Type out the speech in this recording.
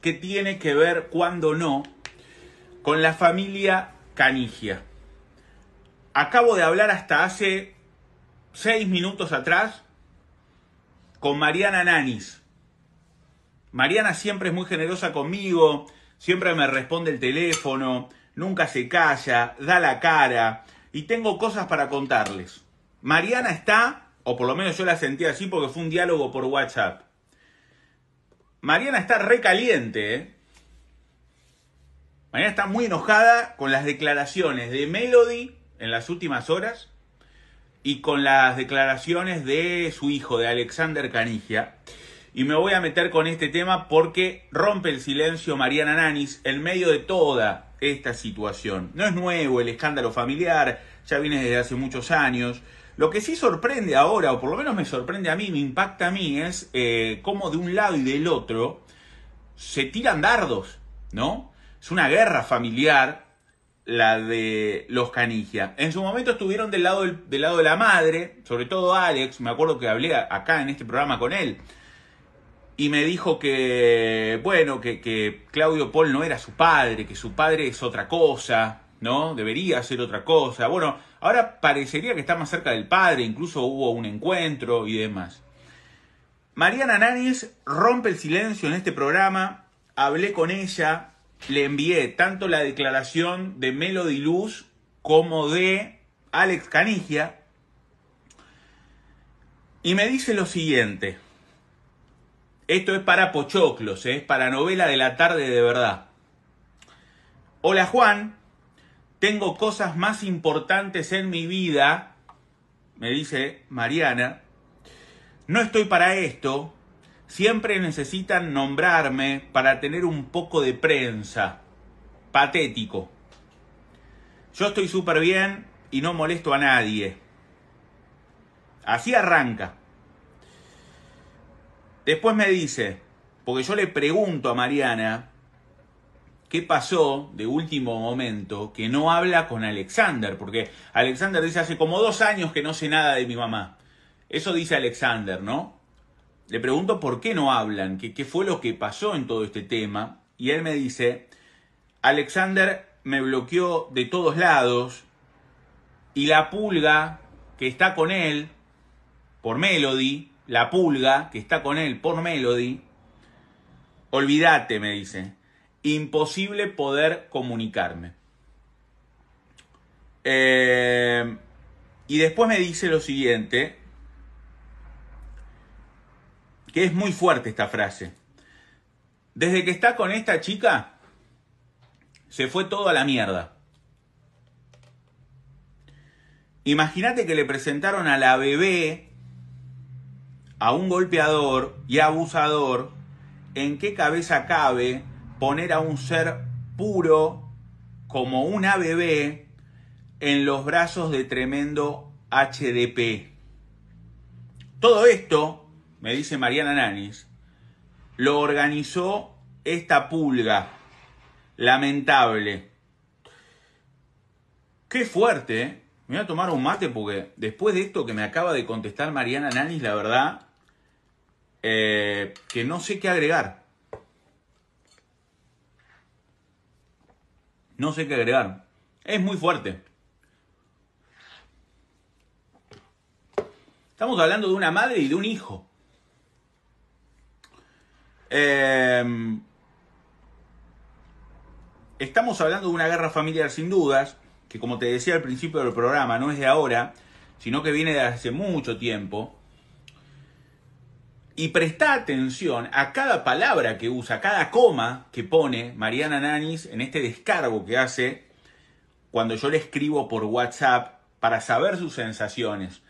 que tiene que ver, cuando no, con la familia Canigia. Acabo de hablar hasta hace seis minutos atrás con Mariana Nanis. Mariana siempre es muy generosa conmigo, siempre me responde el teléfono, nunca se calla, da la cara y tengo cosas para contarles. Mariana está, o por lo menos yo la sentí así porque fue un diálogo por WhatsApp. Mariana está recaliente, ¿eh? Mariana está muy enojada con las declaraciones de Melody en las últimas horas y con las declaraciones de su hijo, de Alexander Canigia. Y me voy a meter con este tema porque rompe el silencio Mariana Nanis en medio de toda esta situación. No es nuevo el escándalo familiar, ya viene desde hace muchos años. Lo que sí sorprende ahora, o por lo menos me sorprende a mí, me impacta a mí, es eh, cómo de un lado y del otro se tiran dardos, ¿no? Es una guerra familiar la de los Canigia. En su momento estuvieron del lado, lado de la madre, sobre todo Alex, me acuerdo que hablé acá en este programa con él, y me dijo que, bueno, que, que Claudio Paul no era su padre, que su padre es otra cosa, ¿no? Debería ser otra cosa. Bueno, Ahora parecería que está más cerca del padre, incluso hubo un encuentro y demás. Mariana Náñez rompe el silencio en este programa, hablé con ella, le envié tanto la declaración de Melody Luz como de Alex Canigia, y me dice lo siguiente. Esto es para Pochoclos, ¿eh? es para novela de la tarde de verdad. Hola Juan, tengo cosas más importantes en mi vida, me dice Mariana. No estoy para esto. Siempre necesitan nombrarme para tener un poco de prensa. Patético. Yo estoy súper bien y no molesto a nadie. Así arranca. Después me dice, porque yo le pregunto a Mariana qué pasó de último momento que no habla con Alexander, porque Alexander dice hace como dos años que no sé nada de mi mamá. Eso dice Alexander, ¿no? Le pregunto por qué no hablan, qué, qué fue lo que pasó en todo este tema, y él me dice, Alexander me bloqueó de todos lados, y la pulga que está con él, por Melody, la pulga que está con él por Melody, olvídate, me dice, Imposible poder comunicarme. Eh, y después me dice lo siguiente, que es muy fuerte esta frase. Desde que está con esta chica, se fue todo a la mierda. Imagínate que le presentaron a la bebé a un golpeador y abusador. ¿En qué cabeza cabe poner a un ser puro como una bebé en los brazos de tremendo HDP. Todo esto, me dice Mariana Nanis, lo organizó esta pulga. Lamentable. Qué fuerte, ¿eh? Me voy a tomar un mate porque después de esto que me acaba de contestar Mariana Nanis, la verdad, eh, que no sé qué agregar. No sé qué agregar. Es muy fuerte. Estamos hablando de una madre y de un hijo. Em, estamos hablando de una guerra familiar sin dudas, que como te decía al principio del programa, no es de ahora, sino que viene de hace mucho tiempo y presta atención a cada palabra que usa, a cada coma que pone Mariana Nanis en este descargo que hace cuando yo le escribo por WhatsApp para saber sus sensaciones,